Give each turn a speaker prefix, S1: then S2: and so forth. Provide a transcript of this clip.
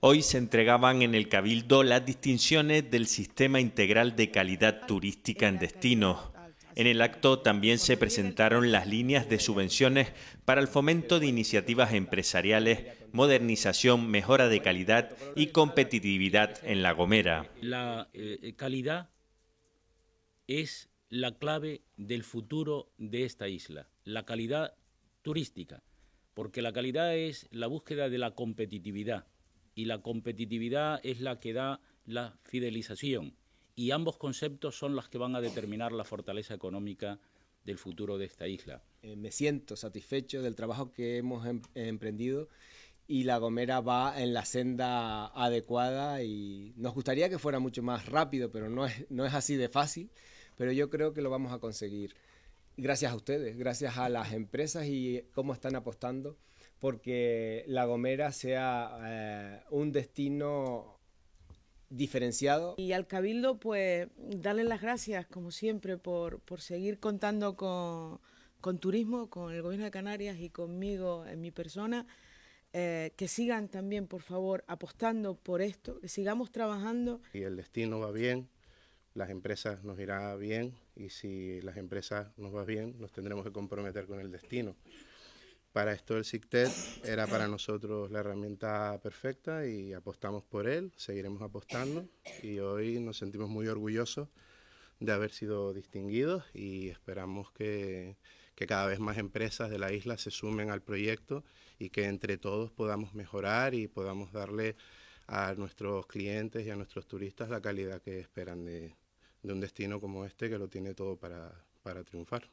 S1: Hoy se entregaban en el Cabildo las distinciones del Sistema Integral de Calidad Turística en destino. En el acto también se presentaron las líneas de subvenciones para el fomento de iniciativas empresariales, modernización, mejora de calidad y competitividad en La Gomera.
S2: La eh, calidad es la clave del futuro de esta isla, la calidad turística, porque la calidad es la búsqueda de la competitividad y la competitividad es la que da la fidelización. Y ambos conceptos son los que van a determinar la fortaleza económica del futuro de esta isla.
S3: Eh, me siento satisfecho del trabajo que hemos em-, emprendido y La Gomera va en la senda adecuada y nos gustaría que fuera mucho más rápido, pero no es, no es así de fácil, pero yo creo que lo vamos a conseguir. Gracias a ustedes, gracias a las empresas y cómo están apostando porque La Gomera sea eh, un destino diferenciado.
S4: Y al Cabildo, pues darle las gracias, como siempre, por, por seguir contando con, con, Turismo, con el Gobierno de Canarias y conmigo en mi persona. Eh, que sigan también, por favor, apostando por esto, que sigamos trabajando.
S5: Y el destino va bien, las empresas nos irá bien y si las empresas nos va bien, nos tendremos que comprometer con el destino. Para esto el SICTED era para nosotros la herramienta perfecta y apostamos por él, seguiremos apostando y hoy nos sentimos muy orgullosos de haber sido distinguidos y esperamos que, cada vez más empresas de la isla se sumen al proyecto y que entre todos podamos mejorar y podamos darle a nuestros clientes y a nuestros turistas la calidad que esperan de, un destino como este que lo tiene todo para triunfar.